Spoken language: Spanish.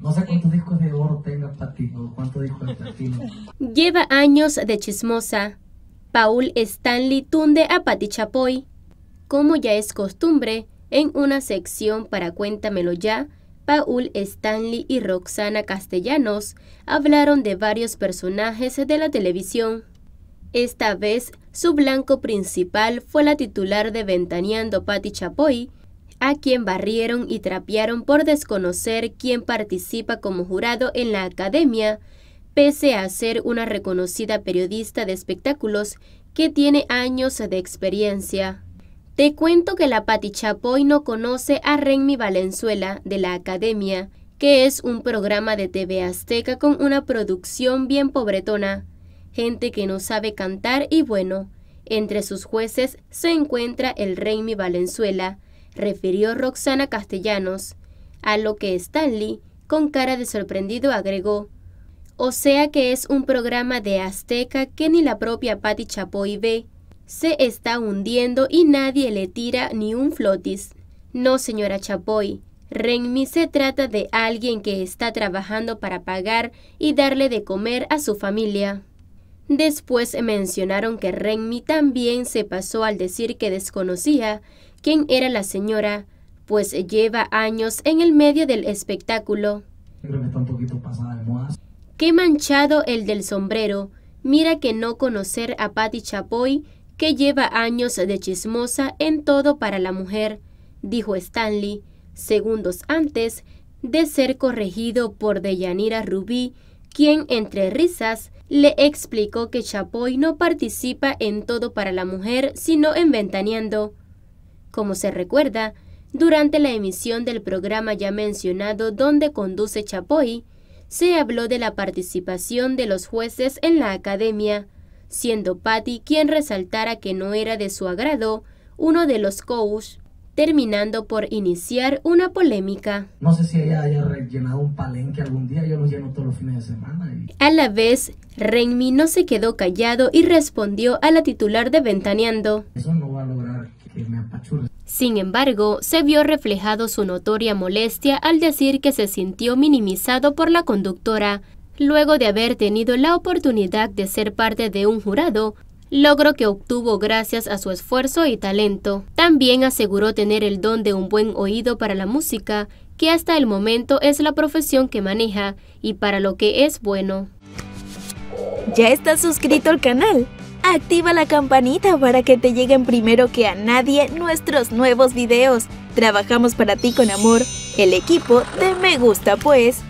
No sé cuántos discos de oro tenga cuántos discos de platino. Lleva años de chismosa. Paul Stanley tunde a Pati Chapoy. Como ya es costumbre, en una sección para Cuéntamelo ya, Paul Stanley y Roxana Castellanos hablaron de varios personajes de la televisión. Esta vez, su blanco principal fue la titular de Ventaneando Pati Chapoy, a quien barrieron y trapearon por desconocer quién participa como jurado en la academia, pese a ser una reconocida periodista de espectáculos que tiene años de experiencia. Te cuento que la Pati Chapoy no conoce a Renmi Valenzuela de la Academia, que es un programa de TV Azteca con una producción bien pobretona. Gente que no sabe cantar y bueno, entre sus jueces se encuentra el reymi Valenzuela, refirió Roxana Castellanos, a lo que Stanley, con cara de sorprendido, agregó, o sea que es un programa de Azteca que ni la propia Patti Chapoy ve. Se está hundiendo y nadie le tira ni un flotis. No, señora Chapoy, Renmi se trata de alguien que está trabajando para pagar y darle de comer a su familia. Después mencionaron que Renmi también se pasó al decir que desconocía quién era la señora, pues lleva años en el medio del espectáculo. Qué manchado el del sombrero. Mira que no conocer a Patti Chapoy, que lleva años de chismosa en todo para la mujer, dijo Stanley, segundos antes de ser corregido por Deyanira Rubí, quien entre risas le explicó que Chapoy no participa en todo para la mujer, sino en Ventaneando como se recuerda, durante la emisión del programa ya mencionado donde conduce Chapoy, se habló de la participación de los jueces en la academia, siendo Patty quien resaltara que no era de su agrado uno de los coaches, terminando por iniciar una polémica. No sé si ella haya rellenado un palenque algún día, yo los lleno todos los fines de semana. A la vez, Renmi no se quedó callado y respondió a la titular de Ventaneando. Eso no va a lograr sin embargo, se vio reflejado su notoria molestia al decir que se sintió minimizado por la conductora, luego de haber tenido la oportunidad de ser parte de un jurado, logro que obtuvo gracias a su esfuerzo y talento. También aseguró tener el don de un buen oído para la música, que hasta el momento es la profesión que maneja y para lo que es bueno. ¿Ya estás suscrito al canal? Activa la campanita para que te lleguen primero que a nadie nuestros nuevos videos. Trabajamos para ti con amor, el equipo de Me Gusta Pues.